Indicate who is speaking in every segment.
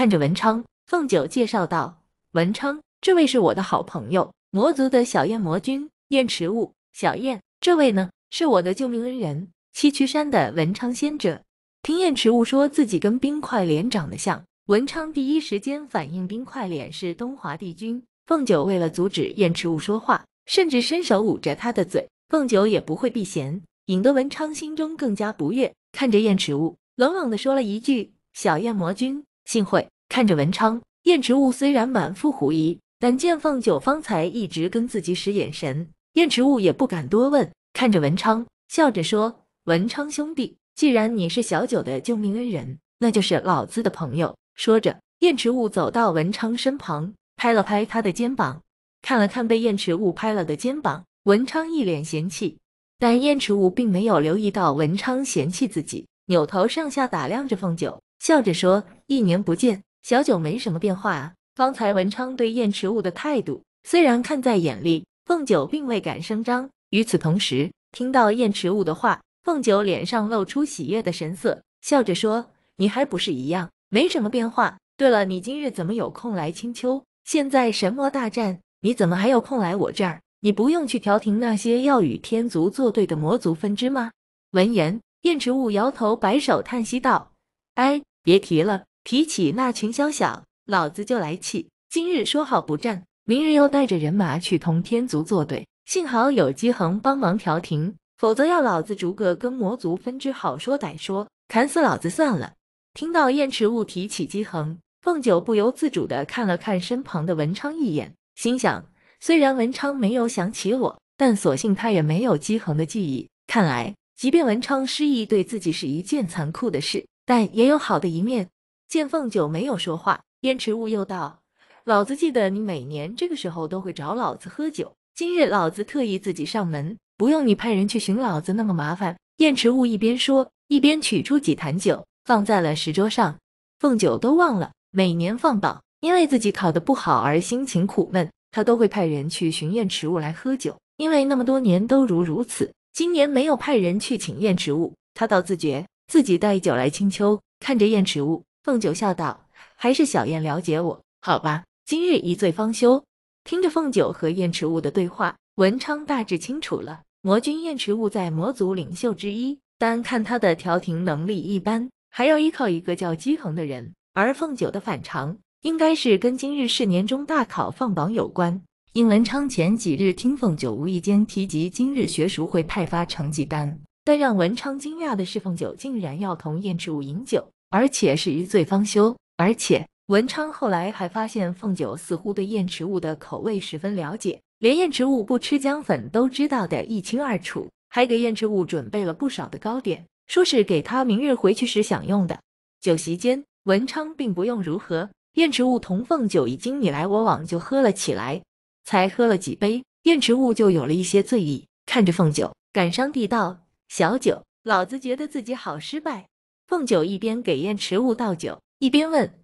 Speaker 1: 看着文昌，凤九介绍道：“文昌，这位是我的好朋友，魔族的小燕魔君燕池雾。小燕，这位呢，是我的救命恩人，西区山的文昌仙者。听燕池雾说自己跟冰块脸长得像，文昌第一时间反应冰块脸是东华帝君。凤九为了阻止燕池雾说话，甚至伸手捂着他的嘴。凤九也不会避嫌，引得文昌心中更加不悦。看着燕池雾，冷冷的说了一句：小燕魔君。”幸会，看着文昌，燕池雾虽然满腹狐疑，但见凤九方才一直跟自己使眼神，燕池雾也不敢多问，看着文昌，笑着说：“文昌兄弟，既然你是小九的救命恩人，那就是老子的朋友。”说着，燕池雾走到文昌身旁，拍了拍他的肩膀，看了看被燕池雾拍了的肩膀，文昌一脸嫌弃，但燕池雾并没有留意到文昌嫌弃自己，扭头上下打量着凤九。笑着说：“一年不见，小九没什么变化啊。”方才文昌对燕池雾的态度，虽然看在眼里，凤九并未敢声张。与此同时，听到燕池雾的话，凤九脸上露出喜悦的神色，笑着说：“你还不是一样，没什么变化。对了，你今日怎么有空来青丘？现在神魔大战，你怎么还有空来我这儿？你不用去调停那些要与天族作对的魔族分支吗？”闻言，燕池雾摇头摆手，叹息道：“哎。”别提了，提起那群宵小，老子就来气。今日说好不战，明日又带着人马去同天族作对。幸好有姬恒帮忙调停，否则要老子逐个跟魔族分支好说歹说，砍死老子算了。听到燕池雾提起姬恒，凤九不由自主地看了看身旁的文昌一眼，心想：虽然文昌没有想起我，但所幸他也没有姬恒的记忆。看来，即便文昌失忆，对自己是一件残酷的事。但也有好的一面。见凤九没有说话，燕池雾又道：“老子记得你每年这个时候都会找老子喝酒，今日老子特意自己上门，不用你派人去寻老子那么麻烦。”燕池雾一边说，一边取出几坛酒，放在了石桌上。凤九都忘了，每年放榜，因为自己考得不好而心情苦闷，他都会派人去寻燕池雾来喝酒。因为那么多年都如如此，今年没有派人去请燕池雾，他倒自觉。自己带酒来青丘，看着燕池雾，凤九笑道：“还是小燕了解我，好吧，今日一醉方休。”听着凤九和燕池雾的对话，文昌大致清楚了，魔君燕池雾在魔族领袖之一，单看他的调停能力一般，还要依靠一个叫姬恒的人。而凤九的反常，应该是跟今日是年终大考放榜有关。应文昌前几日听凤九无意间提及，今日学术会派发成绩单。但让文昌惊讶的是，凤九竟然要同燕赤武饮酒，而且是一醉方休。而且，文昌后来还发现，凤九似乎对燕赤武的口味十分了解，连燕赤武不吃姜粉都知道的一清二楚，还给燕赤武准备了不少的糕点，说是给他明日回去时享用的。酒席间，文昌并不用如何，燕赤武同凤九已经你来我往就喝了起来。才喝了几杯，燕赤武就有了一些醉意，看着凤九，感伤地道。小九，老子觉得自己好失败。凤九一边给燕池雾倒酒，一边问：“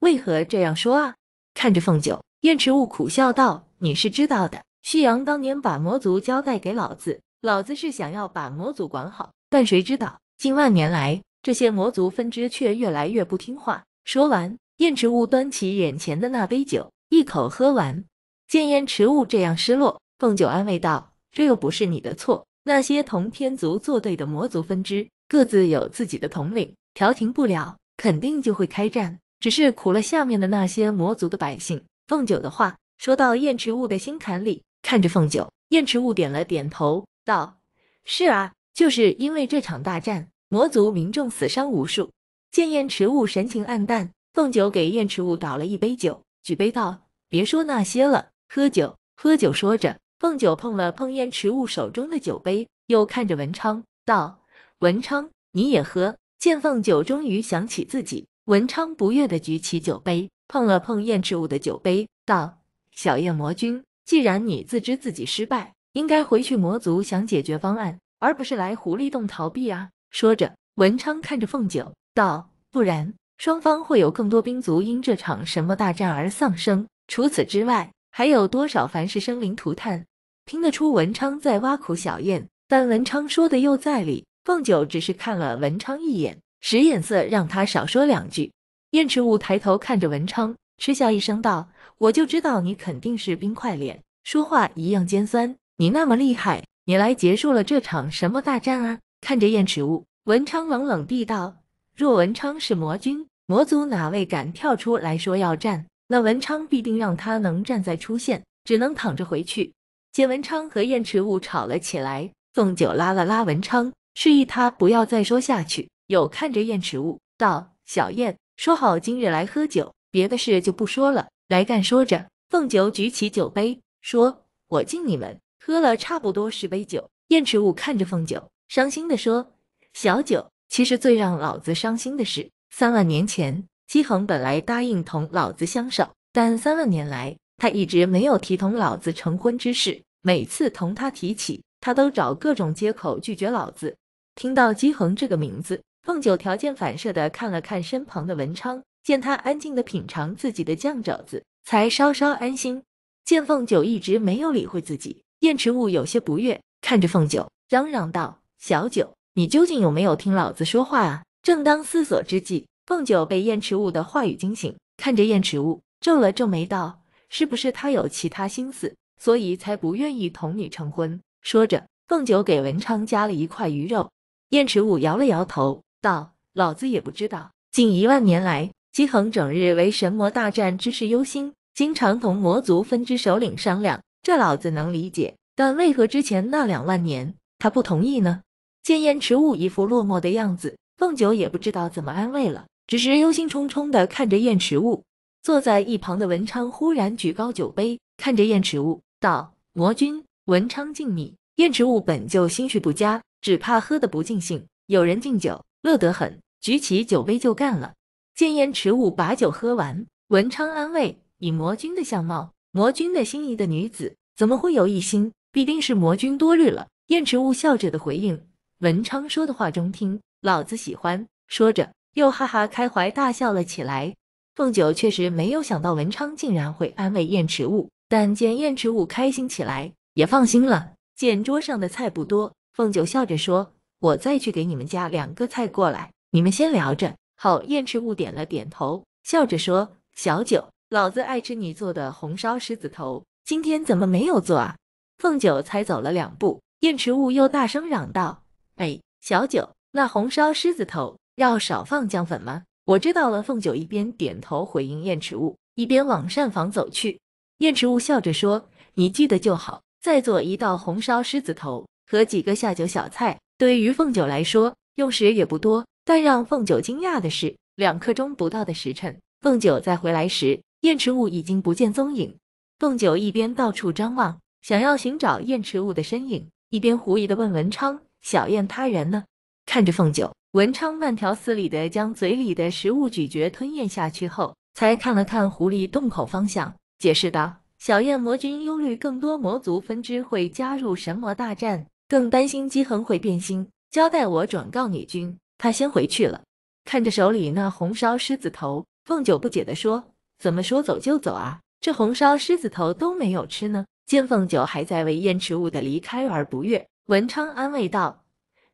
Speaker 1: 为何这样说啊？”看着凤九，燕池雾苦笑道：“你是知道的，旭阳当年把魔族交代给老子，老子是想要把魔族管好，但谁知道近万年来这些魔族分支却越来越不听话。”说完，燕池雾端起眼前的那杯酒，一口喝完。见燕池雾这样失落，凤九安慰道：“这又不是你的错。”那些同天族作对的魔族分支，各自有自己的统领，调停不了，肯定就会开战。只是苦了下面的那些魔族的百姓。凤九的话说到燕池雾的心坎里，看着凤九，燕池雾点了点头，道：“是啊，就是因为这场大战，魔族民众死伤无数。”见燕池雾神情黯淡，凤九给燕池雾倒了一杯酒，举杯道：“别说那些了，喝酒，喝酒。”说着。凤九碰了碰燕赤悟手中的酒杯，又看着文昌道：“文昌，你也喝。”见凤九终于想起自己，文昌不悦的举起酒杯，碰了碰燕赤悟的酒杯，道：“小夜魔君，既然你自知自己失败，应该回去魔族想解决方案，而不是来狐狸洞逃避啊。”说着，文昌看着凤九道：“不然，双方会有更多兵卒因这场什么大战而丧生。除此之外。”还有多少？凡是生灵涂炭，听得出文昌在挖苦小燕，但文昌说的又在理。凤九只是看了文昌一眼，使眼色让他少说两句。燕赤雾抬头看着文昌，嗤笑一声道：“我就知道你肯定是冰块脸，说话一样尖酸。你那么厉害，你来结束了这场什么大战啊？”看着燕赤雾，文昌冷冷地道：“若文昌是魔君，魔族哪位敢跳出来说要战？”那文昌必定让他能站在出现，只能躺着回去。见文昌和燕池雾吵了起来，凤九拉了拉文昌，示意他不要再说下去。有看着燕池雾道：“小燕说好今日来喝酒，别的事就不说了，来干。”说着，凤九举起酒杯说：“我敬你们。”喝了差不多十杯酒，燕池雾看着凤九，伤心的说：“小九，其实最让老子伤心的是三万年前。”姬恒本来答应同老子相守，但三万年来他一直没有提同老子成婚之事。每次同他提起，他都找各种借口拒绝老子。听到姬恒这个名字，凤九条件反射的看了看身旁的文昌，见他安静的品尝自己的酱肘子，才稍稍安心。见凤九一直没有理会自己，燕池雾有些不悦，看着凤九嚷嚷道：“小九，你究竟有没有听老子说话啊？”正当思索之际。凤九被燕池雾的话语惊醒，看着燕池雾皱了皱眉，道：“是不是他有其他心思，所以才不愿意同你成婚？”说着，凤九给文昌加了一块鱼肉。燕池雾摇了摇头，道：“老子也不知道。近一万年来，姬恒整日为神魔大战之事忧心，经常同魔族分支首领商量，这老子能理解。但为何之前那两万年他不同意呢？”见燕池雾一副落寞的样子，凤九也不知道怎么安慰了。只是忧心忡忡地看着燕池雾，坐在一旁的文昌忽然举高酒杯，看着燕池雾道：“魔君，文昌敬你。”燕池雾本就心绪不佳，只怕喝得不尽兴，有人敬酒，乐得很，举起酒杯就干了。见燕池雾把酒喝完，文昌安慰：“以魔君的相貌，魔君的心仪的女子怎么会有一心？必定是魔君多虑了。”燕池雾笑着的回应：“文昌说的话中听，老子喜欢。”说着。又哈哈开怀大笑了起来。凤九确实没有想到文昌竟然会安慰燕池雾，但见燕池雾开心起来，也放心了。见桌上的菜不多，凤九笑着说：“我再去给你们加两个菜过来，你们先聊着。”好，燕池雾点了点头，笑着说：“小九，老子爱吃你做的红烧狮子头，今天怎么没有做啊？”凤九才走了两步，燕池雾又大声嚷道：“哎，小九，那红烧狮子头！”要少放姜粉吗？我知道了。凤九一边点头回应燕池雾，一边往膳房走去。燕池雾笑着说：“你记得就好。”再做一道红烧狮子头和几个下酒小菜，对于凤九来说用时也不多。但让凤九惊讶的是，两刻钟不到的时辰，凤九再回来时，燕池雾已经不见踪影。凤九一边到处张望，想要寻找燕池雾的身影，一边狐疑地问文昌：“小燕他人呢？”看着凤九。文昌慢条斯理地将嘴里的食物咀嚼、吞咽下去后，才看了看狐狸洞口方向，解释道：“小燕魔君忧虑更多魔族分支会加入神魔大战，更担心姬恒会变心，交代我转告女君，他先回去了。”看着手里那红烧狮子头，凤九不解地说：“怎么说走就走啊？这红烧狮子头都没有吃呢！”见凤九还在为燕池雾的离开而不悦，文昌安慰道：“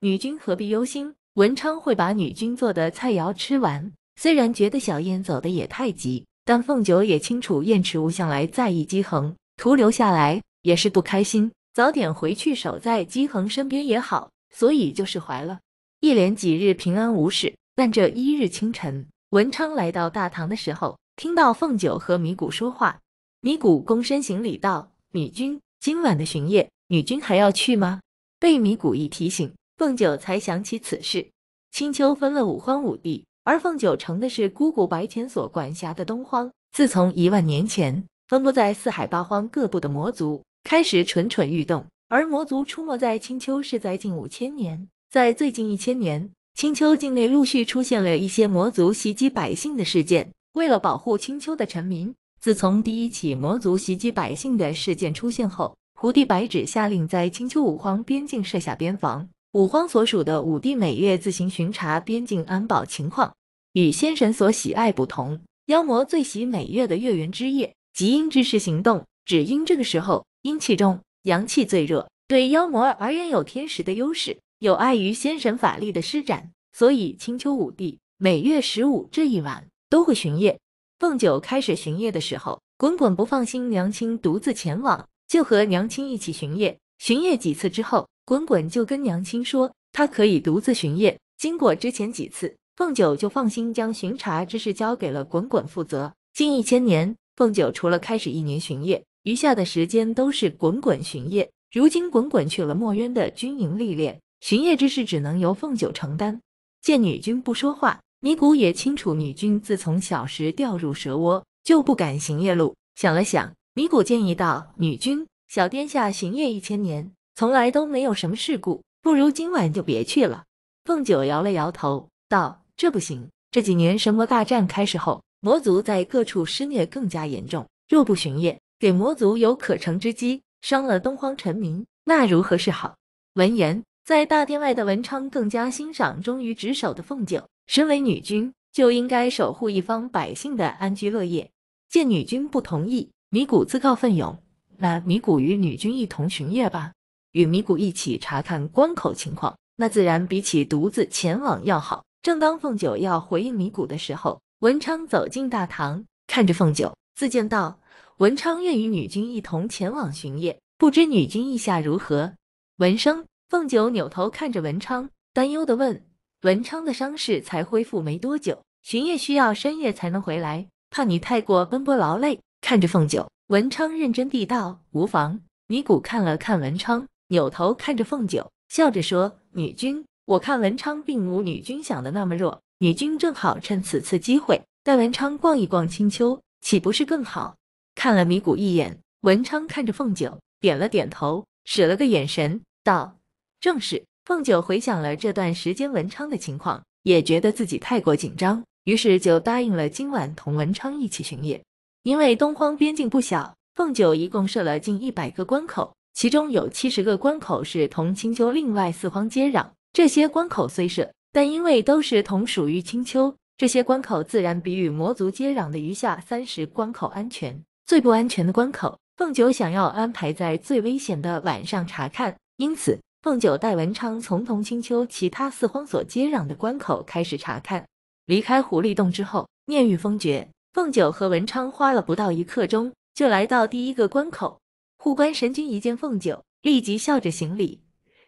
Speaker 1: 女君何必忧心？”文昌会把女君做的菜肴吃完。虽然觉得小燕走的也太急，但凤九也清楚燕池梧向来在意姬恒，徒留下来也是不开心。早点回去守在姬恒身边也好，所以就释怀了。一连几日平安无事，但这一日清晨，文昌来到大堂的时候，听到凤九和米谷说话。米谷躬身行礼道：“女君，今晚的巡夜，女君还要去吗？”被米谷一提醒。凤九才想起此事。青丘分了五荒五地，而凤九城的是姑姑白浅所管辖的东荒。自从一万年前，分布在四海八荒各部的魔族开始蠢蠢欲动，而魔族出没在青丘是在近五千年。在最近一千年，青丘境内陆续出现了一些魔族袭击百姓的事件。为了保护青丘的臣民，自从第一起魔族袭击百姓的事件出现后，胡帝白芷下令在青丘五荒边境设下边防。五荒所属的五帝每月自行巡查边境安保情况，与仙神所喜爱不同。妖魔最喜每月的月圆之夜，极阴之时行动，只因这个时候阴气重，阳气最弱，对妖魔而言有天时的优势，有碍于仙神法力的施展。所以，青丘五帝每月十五这一晚都会巡夜。凤九开始巡夜的时候，滚滚不放心娘亲独自前往，就和娘亲一起巡夜。巡夜几次之后。滚滚就跟娘亲说，他可以独自巡夜。经过之前几次，凤九就放心将巡查之事交给了滚滚负责。近一千年，凤九除了开始一年巡夜，余下的时间都是滚滚巡夜。如今滚滚去了墨渊的军营历练，巡夜之事只能由凤九承担。见女君不说话，尼古也清楚女君自从小时掉入蛇窝就不敢行夜路。想了想，尼古建议道：“女君，小殿下行夜一千年。”从来都没有什么事故，不如今晚就别去了。凤九摇了摇头，道：“这不行。这几年神魔大战开始后，魔族在各处施虐更加严重。若不巡夜，给魔族有可乘之机，伤了东荒臣民，那如何是好？”闻言，在大殿外的文昌更加欣赏忠于职守的凤九。身为女君，就应该守护一方百姓的安居乐业。见女君不同意，米谷自告奋勇：“那米谷与女君一同巡夜吧。”与米谷一起查看关口情况，那自然比起独自前往要好。正当凤九要回应米谷的时候，文昌走进大堂，看着凤九自荐道：“文昌愿与女君一同前往巡夜，不知女君意下如何？”闻声，凤九扭头看着文昌，担忧的问：“文昌的伤势才恢复没多久，巡夜需要深夜才能回来，怕你太过奔波劳累。”看着凤九，文昌认真地道：“无妨。”米谷看了看文昌。扭头看着凤九，笑着说：“女君，我看文昌并无女君想的那么弱，女君正好趁此次机会带文昌逛一逛青丘，岂不是更好？”看了米谷一眼，文昌看着凤九，点了点头，使了个眼神，道：“正是。”凤九回想了这段时间文昌的情况，也觉得自己太过紧张，于是就答应了今晚同文昌一起巡夜。因为东荒边境不小，凤九一共设了近一百个关口。其中有七十个关口是同青丘另外四荒接壤，这些关口虽设，但因为都是同属于青丘，这些关口自然比与魔族接壤的余下三十关口安全。最不安全的关口，凤九想要安排在最危险的晚上查看，因此凤九带文昌从同青丘其他四荒所接壤的关口开始查看。离开狐狸洞之后，念玉封绝，凤九和文昌花了不到一刻钟就来到第一个关口。护官神君一见凤九，立即笑着行礼：“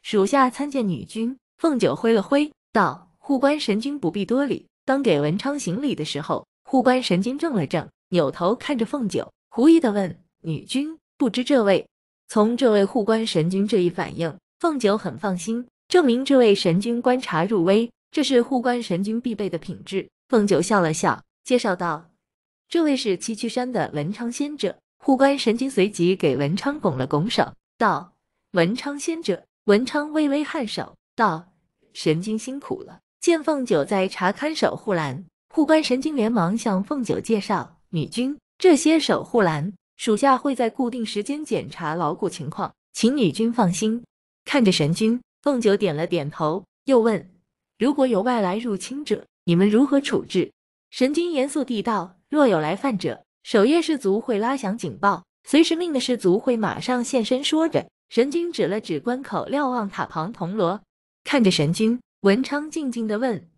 Speaker 1: 属下参见女君。”凤九挥了挥，道：“护官神君不必多礼。”当给文昌行礼的时候，护官神君怔了怔，扭头看着凤九，狐疑的问：“女君，不知这位……”从这位护官神君这一反应，凤九很放心，证明这位神君观察入微，这是护官神君必备的品质。凤九笑了笑，介绍道：“这位是七曲山的文昌仙者。”护官神君随即给文昌拱了拱手，道：“文昌仙者。”文昌微微颔首，道：“神君辛苦了。”见凤九在查看守护栏，护官神君连忙向凤九介绍：“女君，这些守护栏，属下会在固定时间检查牢固情况，请女君放心。”看着神君，凤九点了点头，又问：“如果有外来入侵者，你们如何处置？”神君严肃地道：“若有来犯者。”守夜士卒会拉响警报，随时命的士卒会马上现身。说着，神君指了指关口瞭望塔旁铜锣，看着神君，文昌静静的问：“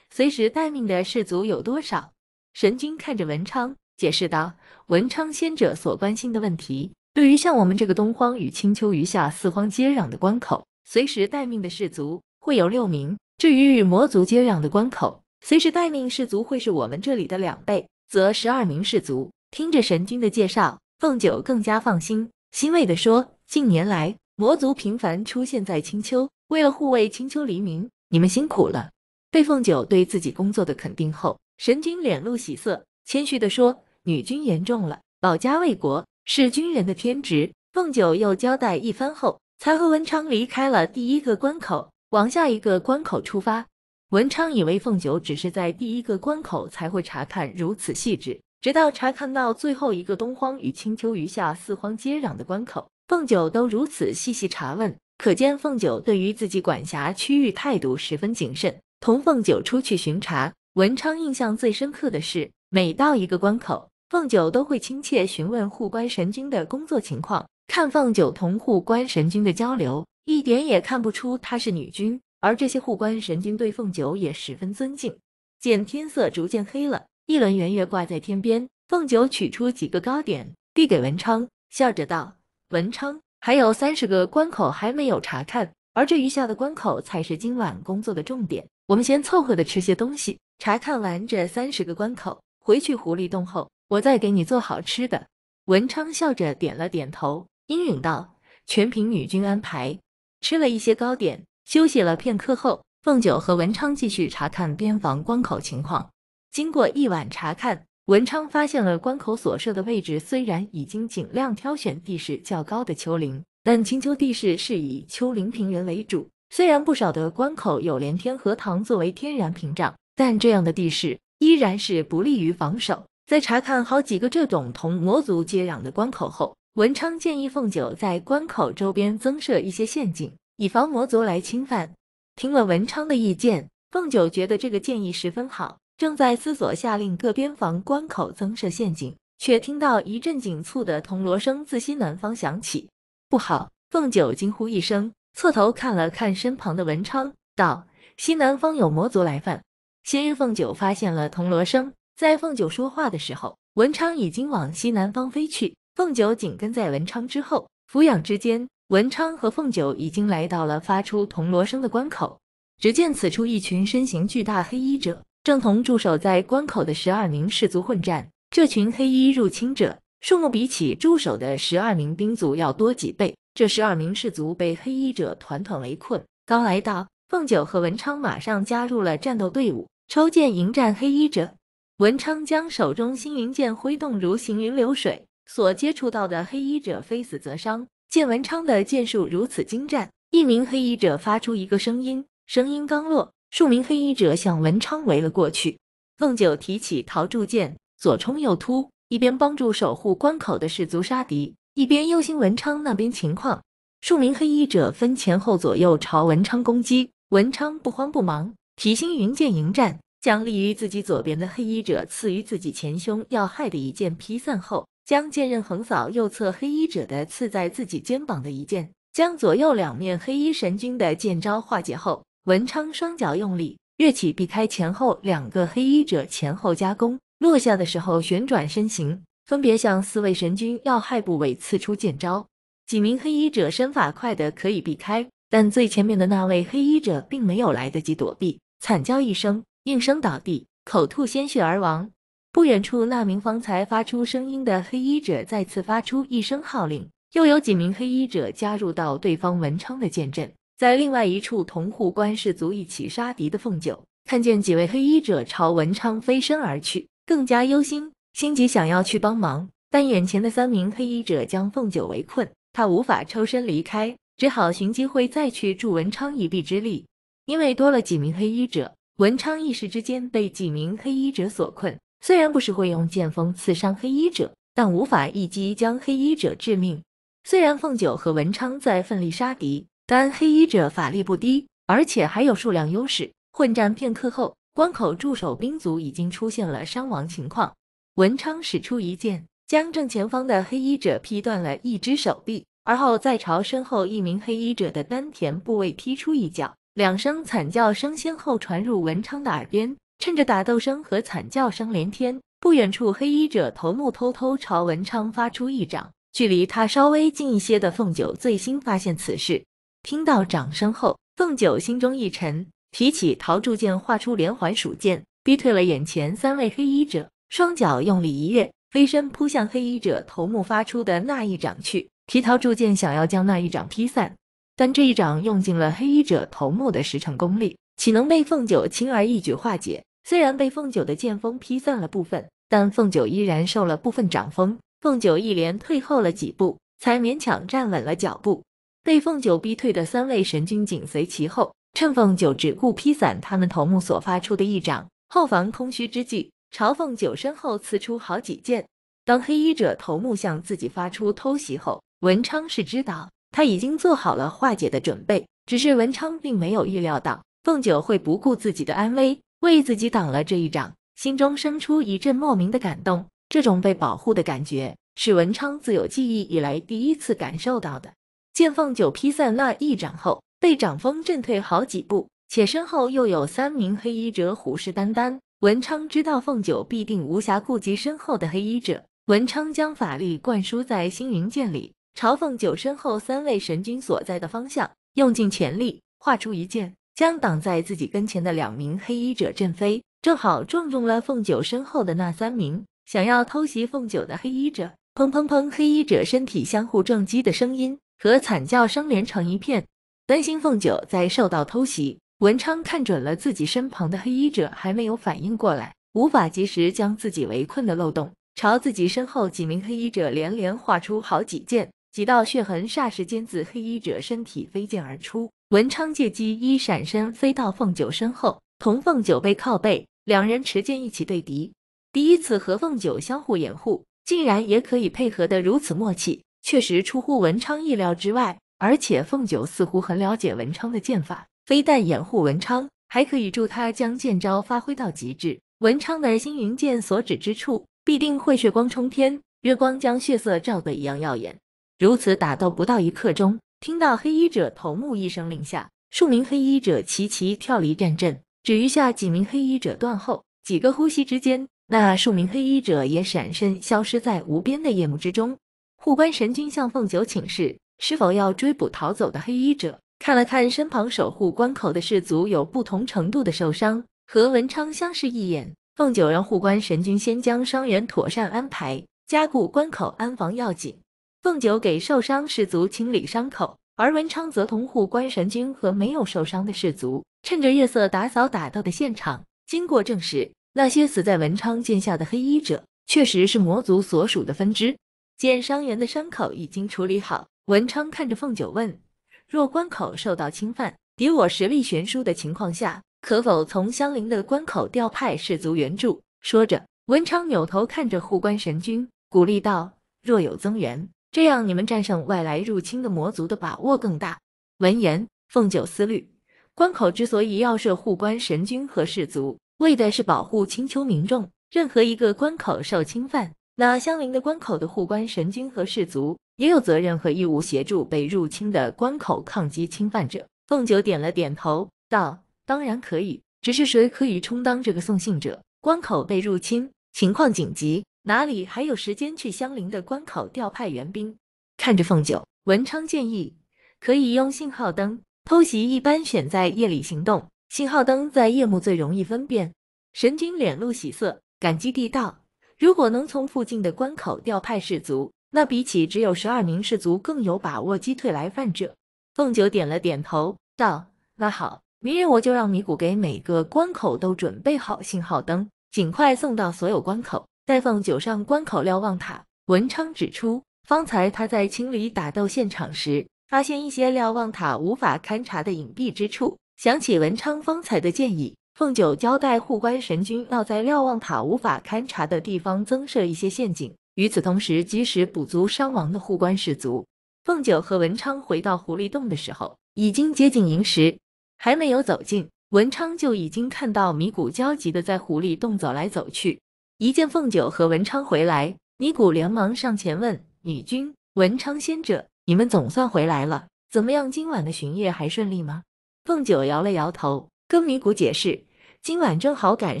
Speaker 1: 随时待命的士卒有多少？”神君看着文昌，解释道：“文昌先者所关心的问题，对于像我们这个东荒与青丘余下四荒接壤的关口，随时待命的士卒会有六名。至于与魔族接壤的关口，随时待命士卒会是我们这里的两倍。”则十二名士卒听着神君的介绍，凤九更加放心，欣慰的说：“近年来魔族频繁出现在青丘，为了护卫青丘黎民，你们辛苦了。”被凤九对自己工作的肯定后，神君脸露喜色，谦虚的说：“女君言重了，保家卫国是军人的天职。”凤九又交代一番后，才和文昌离开了第一个关口，往下一个关口出发。文昌以为凤九只是在第一个关口才会查看如此细致，直到查看到最后一个东荒与青丘余下四荒接壤的关口，凤九都如此细细查问，可见凤九对于自己管辖区域态度十分谨慎。同凤九出去巡查，文昌印象最深刻的是，每到一个关口，凤九都会亲切询问护关神君的工作情况。看凤九同护关神君的交流，一点也看不出她是女君。而这些护官神经对凤九也十分尊敬。见天色逐渐黑了，一轮圆月挂在天边，凤九取出几个糕点，递给文昌，笑着道：“文昌，还有三十个关口还没有查看，而这余下的关口才是今晚工作的重点。我们先凑合的吃些东西。查看完这三十个关口，回去狐狸洞后，我再给你做好吃的。”文昌笑着点了点头，应允道：“全凭女君安排。”吃了一些糕点。休息了片刻后，凤九和文昌继续查看边防关口情况。经过一晚查看，文昌发现了关口所设的位置虽然已经尽量挑选地势较高的丘陵，但青丘地势是以丘陵平原为主。虽然不少的关口有连天河塘作为天然屏障，但这样的地势依然是不利于防守。在查看好几个这种同魔族接壤的关口后，文昌建议凤九在关口周边增设一些陷阱。以防魔族来侵犯。听了文昌的意见，凤九觉得这个建议十分好，正在思索，下令各边防关口增设陷阱，却听到一阵紧促的铜锣声自西南方响起。不好！凤九惊呼一声，侧头看了看身旁的文昌，道：“西南方有魔族来犯。”昔日凤九发现了铜锣声，在凤九说话的时候，文昌已经往西南方飞去，凤九紧跟在文昌之后，俯仰之间。文昌和凤九已经来到了发出铜锣声的关口，只见此处一群身形巨大黑衣者正同驻守在关口的十二名士族混战。这群黑衣入侵者数目比起驻守的十二名兵卒要多几倍。这十二名士族被黑衣者团团围困。刚来到，凤九和文昌马上加入了战斗队伍，抽剑迎战黑衣者。文昌将手中星云剑挥动如行云流水，所接触到的黑衣者非死则伤。见文昌的剑术如此精湛，一名黑衣者发出一个声音，声音刚落，数名黑衣者向文昌围了过去。凤九提起桃柱剑，左冲右突，一边帮助守护关口的士卒杀敌，一边忧心文昌那边情况。数名黑衣者分前后左右朝文昌攻击，文昌不慌不忙，提星云剑迎战，将立于自己左边的黑衣者刺于自己前胸要害的一剑劈散后。将剑刃横扫右侧黑衣者的刺在自己肩膀的一剑，将左右两面黑衣神君的剑招化解后，文昌双脚用力跃起，避开前后两个黑衣者前后夹攻，落下的时候旋转身形，分别向四位神君要害部位刺出剑招。几名黑衣者身法快的可以避开，但最前面的那位黑衣者并没有来得及躲避，惨叫一声，应声倒地，口吐鲜血而亡。不远处，那名方才发出声音的黑衣者再次发出一声号令，又有几名黑衣者加入到对方文昌的剑阵。在另外一处，同护官士卒一起杀敌的凤九看见几位黑衣者朝文昌飞身而去，更加忧心，心急想要去帮忙，但眼前的三名黑衣者将凤九围困，他无法抽身离开，只好寻机会再去助文昌一臂之力。因为多了几名黑衣者，文昌一时之间被几名黑衣者所困。虽然不是会用剑锋刺伤黑衣者，但无法一击将黑衣者致命。虽然凤九和文昌在奋力杀敌，但黑衣者法力不低，而且还有数量优势。混战片刻后，关口驻守兵卒已经出现了伤亡情况。文昌使出一剑，将正前方的黑衣者劈断了一只手臂，而后再朝身后一名黑衣者的丹田部位劈出一脚，两声惨叫声先后传入文昌的耳边。趁着打斗声和惨叫声连天，不远处黑衣者头目偷偷朝文昌发出一掌。距离他稍微近一些的凤九最新发现此事，听到掌声后，凤九心中一沉，提起桃柱剑，画出连环数剑，逼退了眼前三位黑衣者。双脚用力一跃，飞身扑向黑衣者头目发出的那一掌去，提桃柱剑想要将那一掌劈散，但这一掌用尽了黑衣者头目的十成功力。岂能被凤九轻而易举化解？虽然被凤九的剑锋劈散了部分，但凤九依然受了部分掌风。凤九一连退后了几步，才勉强站稳了脚步。被凤九逼退的三位神君紧随其后，趁凤九只顾劈散他们头目所发出的一掌后防空虚之际，朝凤九身后刺出好几剑。当黑衣者头目向自己发出偷袭后，文昌是知道他已经做好了化解的准备，只是文昌并没有预料到。凤九会不顾自己的安危，为自己挡了这一掌，心中生出一阵莫名的感动。这种被保护的感觉，是文昌自有记忆以来第一次感受到的。见凤九劈散那一掌后，被掌风震退好几步，且身后又有三名黑衣者虎视眈眈，文昌知道凤九必定无暇顾及身后的黑衣者。文昌将法力灌输在星云剑里，朝凤九身后三位神君所在的方向，用尽全力画出一剑。将挡在自己跟前的两名黑衣者震飞，正好撞中了凤九身后的那三名想要偷袭凤九的黑衣者。砰砰砰！黑衣者身体相互撞击的声音和惨叫声连成一片。担心凤九在受到偷袭，文昌看准了自己身旁的黑衣者还没有反应过来，无法及时将自己围困的漏洞，朝自己身后几名黑衣者连连画出好几剑，几道血痕霎时间自黑衣者身体飞溅而出。文昌借机一闪身，飞到凤九身后，同凤九背靠背，两人持剑一起对敌。第一次和凤九相互掩护，竟然也可以配合得如此默契，确实出乎文昌意料之外。而且凤九似乎很了解文昌的剑法，非但掩护文昌，还可以助他将剑招发挥到极致。文昌的星云剑所指之处，必定会血光冲天，月光将血色照得一样耀眼。如此打斗不到一刻钟。听到黑衣者头目一声令下，数名黑衣者齐齐跳离战阵，只余下几名黑衣者断后。几个呼吸之间，那数名黑衣者也闪身消失在无边的夜幕之中。护关神君向凤九请示，是否要追捕逃走的黑衣者？看了看身旁守护关口的士卒有不同程度的受伤，和文昌相视一眼，凤九让护关神君先将伤员妥善安排，加固关口安防要紧。凤九给受伤士卒清理伤口，而文昌则同护关神君和没有受伤的士卒，趁着夜色打扫打斗的现场。经过证实，那些死在文昌剑下的黑衣者，确实是魔族所属的分支。见伤员的伤口已经处理好，文昌看着凤九问：“若关口受到侵犯，敌我实力悬殊的情况下，可否从相邻的关口调派士卒援助？”说着，文昌扭头看着护关神君，鼓励道：“若有增援。”这样，你们战胜外来入侵的魔族的把握更大。闻言，凤九思虑，关口之所以要设护关神君和士族，为的是保护青丘民众。任何一个关口受侵犯，那相邻的关口的护关神君和士族也有责任和义务协助被入侵的关口抗击侵犯者。凤九点了点头，道：“当然可以，只是谁可以充当这个送信者？关口被入侵，情况紧急。”哪里还有时间去相邻的关口调派援兵？看着凤九，文昌建议可以用信号灯偷袭，一般选在夜里行动，信号灯在夜幕最容易分辨。神君脸露喜色，感激地道：“如果能从附近的关口调派士卒，那比起只有十二名士卒，更有把握击退来犯者。”凤九点了点头，道：“那好，明日我就让米谷给每个关口都准备好信号灯，尽快送到所有关口。”待凤九上关口瞭望塔，文昌指出，方才他在清理打斗现场时，发现一些瞭望塔无法勘察的隐蔽之处。想起文昌方才的建议，凤九交代护官神君要在瞭望塔无法勘察的地方增设一些陷阱，与此同时，及时补足伤亡的护官士卒。凤九和文昌回到狐狸洞的时候，已经接近寅时，还没有走近，文昌就已经看到米谷焦急的在狐狸洞走来走去。一见凤九和文昌回来，尼古连忙上前问：“女君，文昌仙者，你们总算回来了。怎么样，今晚的巡夜还顺利吗？”凤九摇了摇头，跟尼古解释：“今晚正好赶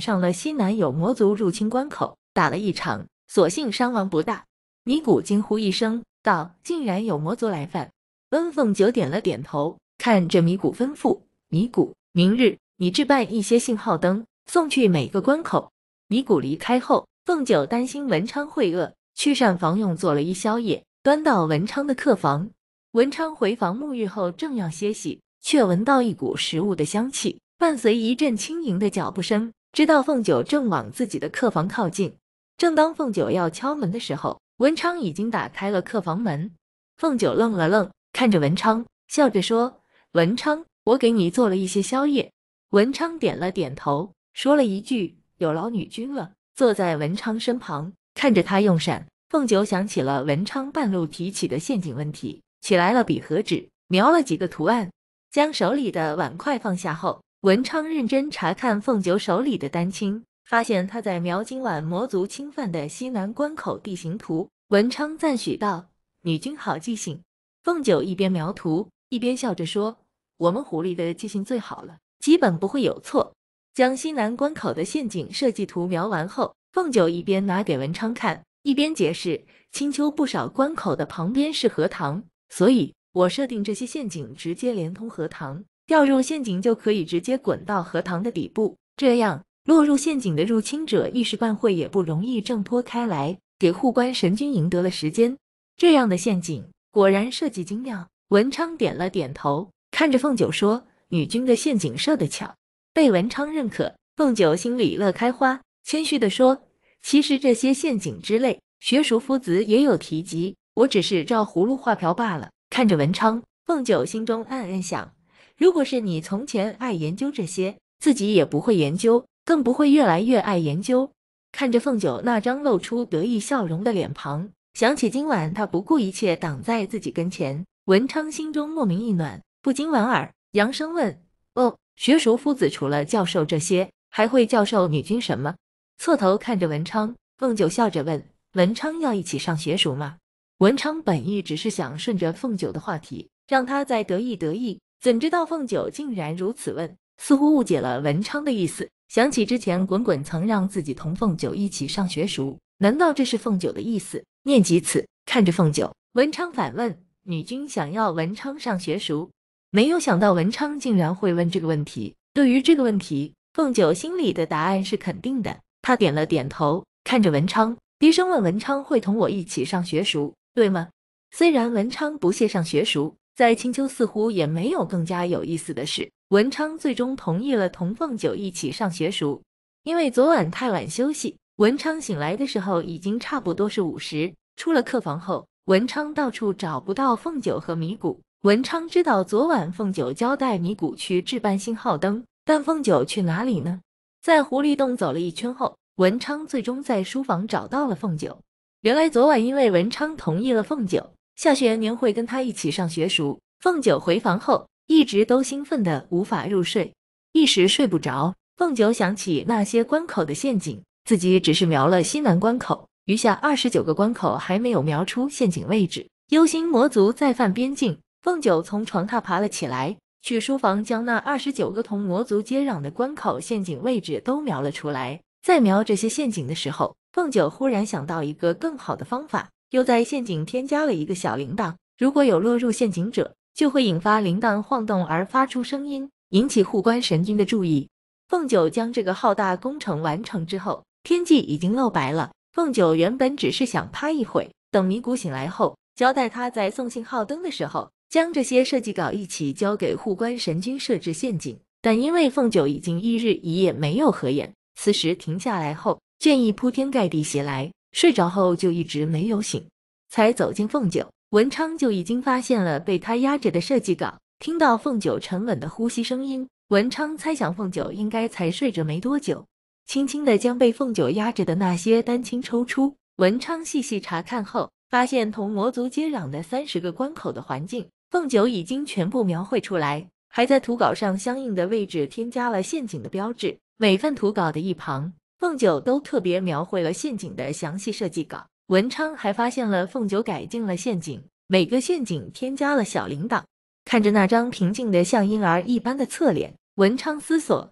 Speaker 1: 上了西南有魔族入侵关口，打了一场，所幸伤亡不大。”尼古惊呼一声道：“竟然有魔族来犯！”温凤九点了点头，看着尼古吩咐：“尼古，明日你置办一些信号灯，送去每个关口。”尼古离开后，凤九担心文昌会饿，去膳房用做了一宵夜，端到文昌的客房。文昌回房沐浴后，正要歇息，却闻到一股食物的香气，伴随一阵轻盈的脚步声，知道凤九正往自己的客房靠近。正当凤九要敲门的时候，文昌已经打开了客房门。凤九愣了愣，看着文昌，笑着说：“文昌，我给你做了一些宵夜。”文昌点了点头，说了一句。有劳女君了。坐在文昌身旁，看着他用膳，凤九想起了文昌半路提起的陷阱问题，起来了笔和纸，描了几个图案，将手里的碗筷放下后，文昌认真查看凤九手里的丹青，发现他在描今晚魔族侵犯的西南关口地形图。文昌赞许道：“女君好记性。”凤九一边描图，一边笑着说：“我们狐狸的记性最好了，基本不会有错。”将西南关口的陷阱设计图描完后，凤九一边拿给文昌看，一边解释：“青丘不少关口的旁边是荷塘，所以我设定这些陷阱直接连通荷塘，掉入陷阱就可以直接滚到荷塘的底部。这样落入陷阱的入侵者一时半会也不容易挣脱开来，给护关神君赢得了时间。这样的陷阱果然设计精妙。”文昌点了点头，看着凤九说：“女君的陷阱设得巧。”被文昌认可，凤九心里乐开花。谦虚地说：“其实这些陷阱之类，学术夫子也有提及，我只是照葫芦画瓢罢了。”看着文昌，凤九心中暗暗想：“如果是你从前爱研究这些，自己也不会研究，更不会越来越爱研究。”看着凤九那张露出得意笑容的脸庞，想起今晚他不顾一切挡在自己跟前，文昌心中莫名一暖，不禁莞尔，扬声问：“哦。”学塾夫子除了教授这些，还会教授女君什么？侧头看着文昌，凤九笑着问：“文昌要一起上学塾吗？”文昌本意只是想顺着凤九的话题，让他再得意得意，怎知道凤九竟然如此问，似乎误解了文昌的意思。想起之前滚滚曾让自己同凤九一起上学塾，难道这是凤九的意思？念及此，看着凤九，文昌反问：“女君想要文昌上学塾？”没有想到文昌竟然会问这个问题。对于这个问题，凤九心里的答案是肯定的。他点了点头，看着文昌，低声问：“文昌会同我一起上学塾，对吗？”虽然文昌不屑上学塾，在青丘似乎也没有更加有意思的事。文昌最终同意了同凤九一起上学塾。因为昨晚太晚休息，文昌醒来的时候已经差不多是午时。出了客房后，文昌到处找不到凤九和米谷。文昌知道昨晚凤九交代尼谷去置办信号灯，但凤九去哪里呢？在狐狸洞走了一圈后，文昌最终在书房找到了凤九。原来昨晚因为文昌同意了凤九下学年会跟他一起上学塾，凤九回房后一直都兴奋的无法入睡，一时睡不着。凤九想起那些关口的陷阱，自己只是瞄了西南关口，余下二十九个关口还没有瞄出陷阱位置，忧心魔族再犯边境。凤九从床榻爬了起来，去书房将那二十九个同魔族接壤的关口陷阱位置都描了出来。在描这些陷阱的时候，凤九忽然想到一个更好的方法，又在陷阱添加了一个小铃铛。如果有落入陷阱者，就会引发铃铛晃动而发出声音，引起护关神君的注意。凤九将这个浩大工程完成之后，天际已经露白了。凤九原本只是想趴一会，等迷谷醒来后，交代他在送信号灯的时候。将这些设计稿一起交给护官神君设置陷阱，但因为凤九已经一日一夜没有合眼，此时停下来后，倦意铺天盖地袭来，睡着后就一直没有醒。才走进凤九，文昌就已经发现了被他压着的设计稿。听到凤九沉稳的呼吸声音，文昌猜想凤九应该才睡着没多久，轻轻地将被凤九压着的那些丹青抽出。文昌细细查看后。发现同魔族接壤的三十个关口的环境，凤九已经全部描绘出来，还在图稿上相应的位置添加了陷阱的标志。每份图稿的一旁，凤九都特别描绘了陷阱的详细设计稿。文昌还发现了凤九改进了陷阱，每个陷阱添加了小铃铛。看着那张平静的像婴儿一般的侧脸，文昌思索：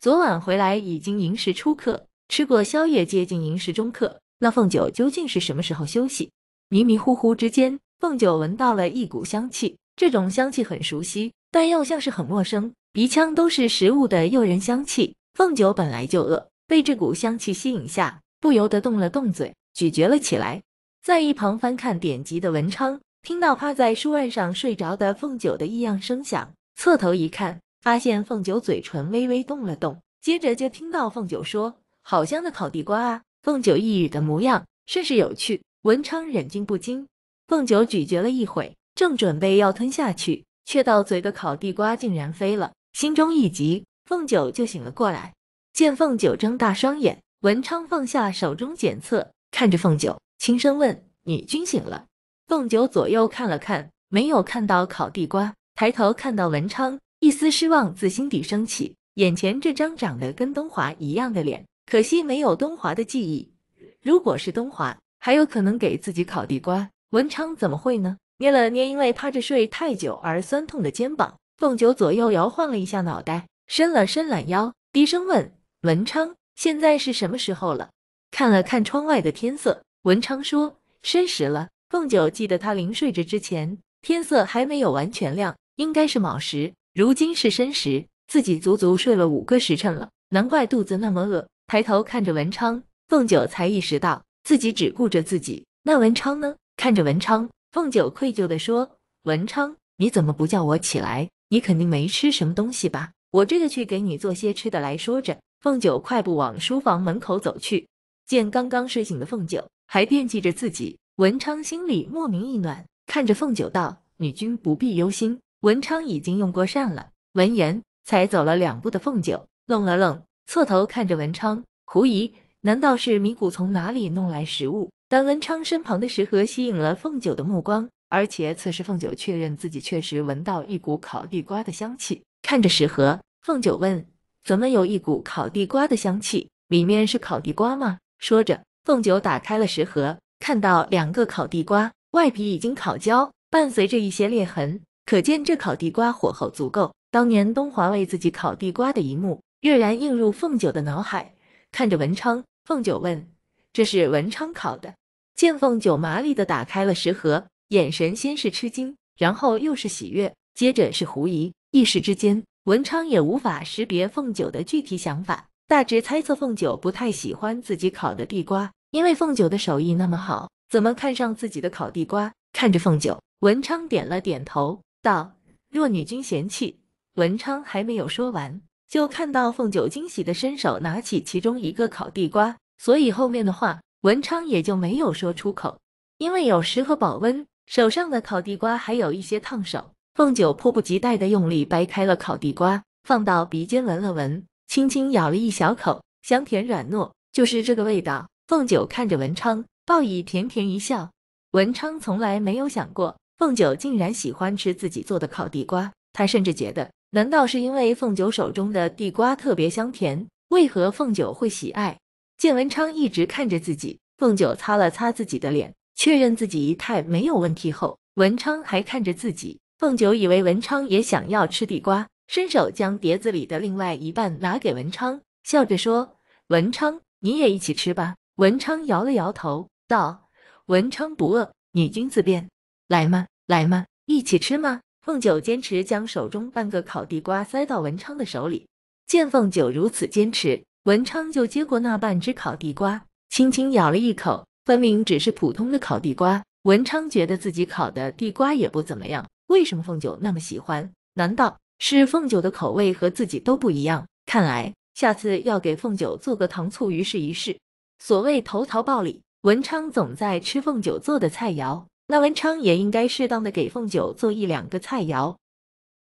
Speaker 1: 昨晚回来已经寅时初刻，吃过宵夜接近寅时中刻，那凤九究竟是什么时候休息？迷迷糊糊之间，凤九闻到了一股香气，这种香气很熟悉，但又像是很陌生。鼻腔都是食物的诱人香气，凤九本来就饿，被这股香气吸引下，不由得动了动嘴，咀嚼了起来。在一旁翻看典籍的文昌，听到趴在书案上睡着的凤九的异样声响，侧头一看，发现凤九嘴唇微微动了动，接着就听到凤九说：“好香的烤地瓜啊！”凤九异语的模样甚是有趣。文昌忍俊不禁，凤九咀嚼了一会，正准备要吞下去，却到嘴的烤地瓜竟然飞了，心中一急，凤九就醒了过来。见凤九睁大双眼，文昌放下手中检测，看着凤九，轻声问：“女君醒了？”凤九左右看了看，没有看到烤地瓜，抬头看到文昌，一丝失望自心底升起。眼前这张长得跟东华一样的脸，可惜没有东华的记忆。如果是东华，还有可能给自己烤地瓜，文昌怎么会呢？捏了捏因为趴着睡太久而酸痛的肩膀，凤九左右摇晃了一下脑袋，伸了伸懒腰，低声问文昌：“现在是什么时候了？”看了看窗外的天色，文昌说：“申时了。”凤九记得他临睡着之前，天色还没有完全亮，应该是卯时。如今是申时，自己足足睡了五个时辰了，难怪肚子那么饿。抬头看着文昌，凤九才意识到。自己只顾着自己，那文昌呢？看着文昌，凤九愧疚地说：“文昌，你怎么不叫我起来？你肯定没吃什么东西吧？我这就去给你做些吃的来。”说着，凤九快步往书房门口走去。见刚刚睡醒的凤九还惦记着自己，文昌心里莫名一暖，看着凤九道：“女君不必忧心，文昌已经用过膳了。”闻言，才走了两步的凤九愣了愣，侧头看着文昌，狐疑。难道是米谷从哪里弄来食物？但文昌身旁的食盒吸引了凤九的目光，而且此时凤九确认自己确实闻到一股烤地瓜的香气。看着食盒，凤九问：“怎么有一股烤地瓜的香气？里面是烤地瓜吗？”说着，凤九打开了食盒，看到两个烤地瓜，外皮已经烤焦，伴随着一些裂痕，可见这烤地瓜火候足够。当年东华为自己烤地瓜的一幕，跃然映入凤九的脑海。看着文昌。凤九问：“这是文昌烤的？”见凤九麻利的打开了食盒，眼神先是吃惊，然后又是喜悦，接着是狐疑，一时之间，文昌也无法识别凤九的具体想法，大致猜测凤九不太喜欢自己烤的地瓜，因为凤九的手艺那么好，怎么看上自己的烤地瓜？看着凤九，文昌点了点头，道：“若女君嫌弃……”文昌还没有说完。就看到凤九惊喜的伸手拿起其中一个烤地瓜，所以后面的话文昌也就没有说出口，因为有食盒保温，手上的烤地瓜还有一些烫手。凤九迫不及待的用力掰开了烤地瓜，放到鼻尖闻了闻，轻轻咬了一小口，香甜软糯，就是这个味道。凤九看着文昌，报以甜甜一笑。文昌从来没有想过凤九竟然喜欢吃自己做的烤地瓜，他甚至觉得。难道是因为凤九手中的地瓜特别香甜？为何凤九会喜爱？见文昌一直看着自己，凤九擦了擦自己的脸，确认自己仪态没有问题后，文昌还看着自己。凤九以为文昌也想要吃地瓜，伸手将碟子里的另外一半拿给文昌，笑着说：“文昌，你也一起吃吧。”文昌摇了摇头，道：“文昌不饿，女君自便。来嘛，来嘛，一起吃吗？”凤九坚持将手中半个烤地瓜塞到文昌的手里，见凤九如此坚持，文昌就接过那半只烤地瓜，轻轻咬了一口，分明只是普通的烤地瓜。文昌觉得自己烤的地瓜也不怎么样，为什么凤九那么喜欢？难道是凤九的口味和自己都不一样？看来下次要给凤九做个糖醋鱼试一试。所谓投桃报李，文昌总在吃凤九做的菜肴。那文昌也应该适当的给凤九做一两个菜肴。